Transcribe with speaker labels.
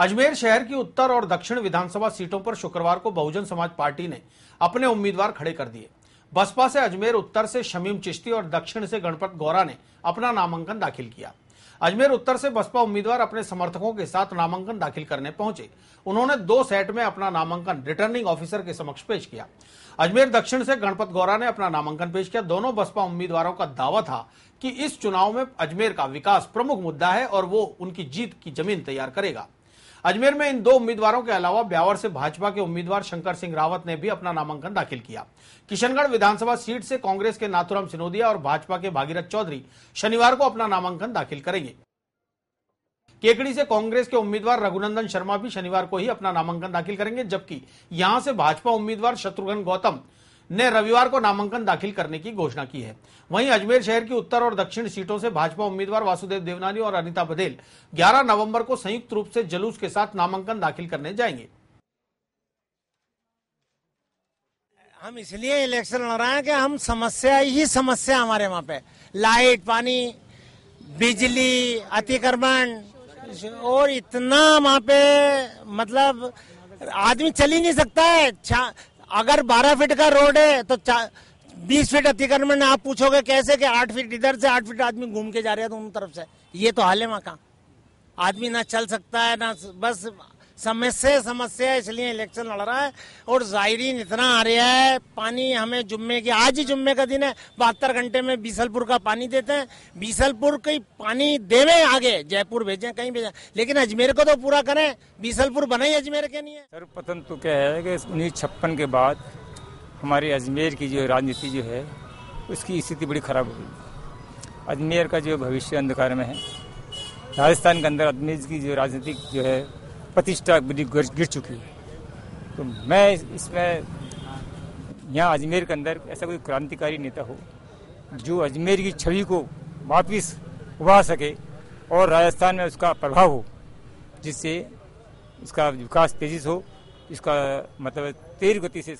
Speaker 1: अजमेर शहर की उत्तर और दक्षिण विधानसभा सीटों पर शुक्रवार को बहुजन समाज पार्टी ने अपने उम्मीदवार खड़े कर दिए बसपा से अजमेर उत्तर से शमीम चिश्ती और दक्षिण से गणपत गौरा ने अपना नामांकन दाखिल किया अजमेर उत्तर से बसपा उम्मीदवार अपने समर्थकों के साथ नामांकन दाखिल करने पहुंचे उन्होंने दो सेट में अपना नामांकन रिटर्निंग ऑफिसर के समक्ष पेश किया अजमेर दक्षिण से गणपत गौरा ने अपना नामांकन पेश किया दोनों बसपा उम्मीदवारों का दावा था कि इस चुनाव में अजमेर का विकास प्रमुख मुद्दा है और वो उनकी जीत की जमीन तैयार करेगा अजमेर में इन दो उम्मीदवारों के अलावा ब्यावर से भाजपा के उम्मीदवार शंकर सिंह रावत ने भी अपना नामांकन दाखिल किया किशनगढ़ विधानसभा सीट से कांग्रेस के नाथुराम सिनोदिया और भाजपा के भागीरथ चौधरी शनिवार को अपना नामांकन दाखिल करेंगे केकड़ी से कांग्रेस के उम्मीदवार रघुनंदन शर्मा भी शनिवार को ही अपना नामांकन दाखिल करेंगे जबकि यहां से भाजपा उम्मीदवार शत्रुघ्न गौतम ने रविवार को नामांकन दाखिल करने की घोषणा की है वहीं अजमेर शहर की उत्तर और दक्षिण सीटों से भाजपा उम्मीदवार वासुदेव देवनानी और अनिता बदेल 11 नवंबर को संयुक्त रूप से जलूस के साथ नामांकन दाखिल
Speaker 2: करने जाएंगे हम इसलिए इलेक्शन लड़ रहे हैं कि हम समस्या ही समस्या हमारे वहाँ पे लाइट पानी बिजली अतिक्रमण और इतना वहाँ पे मतलब आदमी चल ही नहीं सकता है अगर 12 फीट का रोड है तो बीस फीट अतिक्रमण आप पूछोगे कैसे कि आठ फीट इधर से आठ फीट आदमी घूम के जा रहे हैं दोनों तरफ से ये तो हाल है वहाँ का आदमी ना चल सकता है ना बस समस्या समस्या इसलिए इलेक्शन लड़ रहा है और जायरीन इतना आ रहा है पानी हमें जुम्मे की आज ही जुम्मे का दिन है बहत्तर घंटे में बीसलपुर का पानी देते हैं बीसलपुर कहीं पानी देवे आगे जयपुर भेजें कहीं भेजें लेकिन अजमेर को तो पूरा करें बीसलपुर बने ही
Speaker 3: अजमेर के नहीं है सर्वप्रथम तो क्या है कि उन्नीस छप्पन के बाद हमारे अजमेर की जो राजनीति जो है उसकी स्थिति बड़ी खराब हो गई अजमेर का जो भविष्य अंधकार में है राजस्थान के अंदर अजमेर की जो राजनीतिक जो है प्रतिष्ठा गिर चुकी है तो मैं इसमें यहाँ अजमेर के अंदर ऐसा कोई क्रांतिकारी नेता हो जो अजमेर की छवि को वापिस उभार सके और राजस्थान में उसका प्रभाव हो जिससे इसका विकास तेजी से हो इसका मतलब तेज गति से